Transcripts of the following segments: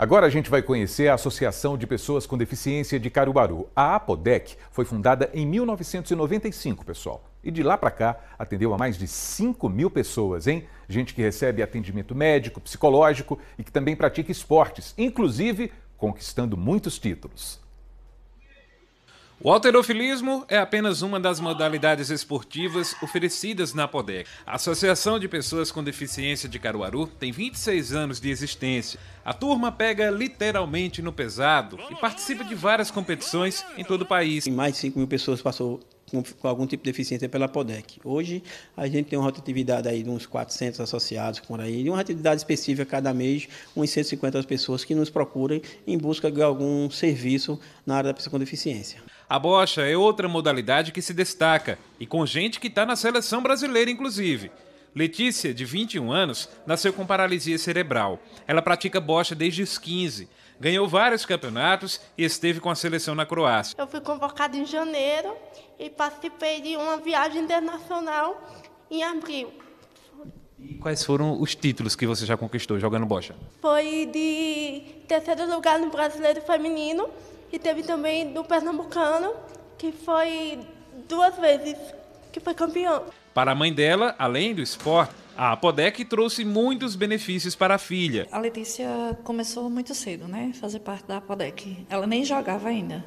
Agora a gente vai conhecer a Associação de Pessoas com Deficiência de Caruaru. A APODEC foi fundada em 1995, pessoal. E de lá para cá atendeu a mais de 5 mil pessoas, hein? Gente que recebe atendimento médico, psicológico e que também pratica esportes, inclusive conquistando muitos títulos. O alterofilismo é apenas uma das modalidades esportivas oferecidas na Podec. A Associação de Pessoas com Deficiência de Caruaru tem 26 anos de existência. A turma pega literalmente no pesado e participa de várias competições em todo o país. mais de 5 mil pessoas passou com, com, algum tipo de deficiência pela PODEC. Hoje, a gente tem uma rotatividade aí de uns 400 associados por aí, e uma atividade específica cada mês, uns 150 pessoas que nos procuram em busca de algum serviço na área da pessoa com deficiência. A bocha é outra modalidade que se destaca, e com gente que está na seleção brasileira, inclusive. Letícia, de 21 anos, nasceu com paralisia cerebral. Ela pratica bocha desde os 15. Ganhou vários campeonatos e esteve com a seleção na Croácia. Eu fui convocada em janeiro e participei de uma viagem internacional em abril. E quais foram os títulos que você já conquistou jogando bocha? Foi de terceiro lugar no Brasileiro Feminino, e teve também do Pernambucano, que foi duas vezes que foi campeão. Para a mãe dela, além do esporte, a Apodec trouxe muitos benefícios para a filha. A Letícia começou muito cedo, né? Fazer parte da Apodec. Ela nem jogava ainda,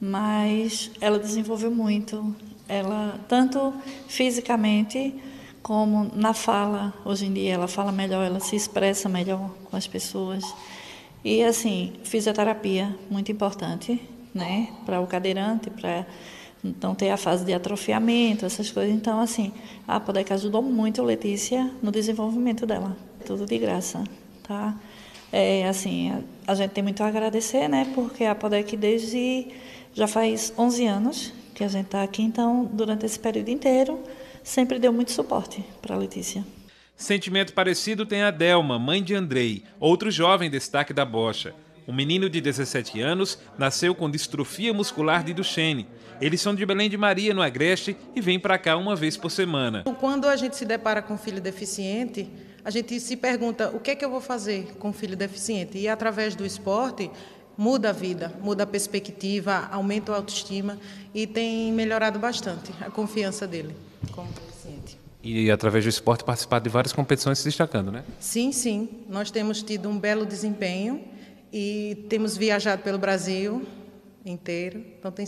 mas ela desenvolveu muito. Ela tanto fisicamente como na fala. Hoje em dia ela fala melhor, ela se expressa melhor com as pessoas. E assim, fisioterapia, muito importante, né? Para o cadeirante, para não ter a fase de atrofiamento, essas coisas. Então, assim, a Podec ajudou muito a Letícia no desenvolvimento dela. Tudo de graça, tá? É, assim, a, a gente tem muito a agradecer, né? Porque a Podec desde já faz 11 anos que a gente está aqui, então durante esse período inteiro sempre deu muito suporte para a Letícia. Sentimento parecido tem a Delma, mãe de Andrei, outro jovem destaque da bocha. Um menino de 17 anos nasceu com distrofia muscular de Duchenne. Eles são de Belém de Maria, no Agreste, e vêm para cá uma vez por semana. Então, quando a gente se depara com um filho deficiente, a gente se pergunta o que é que eu vou fazer com um filho deficiente. E através do esporte, muda a vida, muda a perspectiva, aumenta a autoestima e tem melhorado bastante a confiança dele. Conta e através do esporte participar de várias competições se destacando, né? Sim, sim. Nós temos tido um belo desempenho e temos viajado pelo Brasil inteiro. Então tem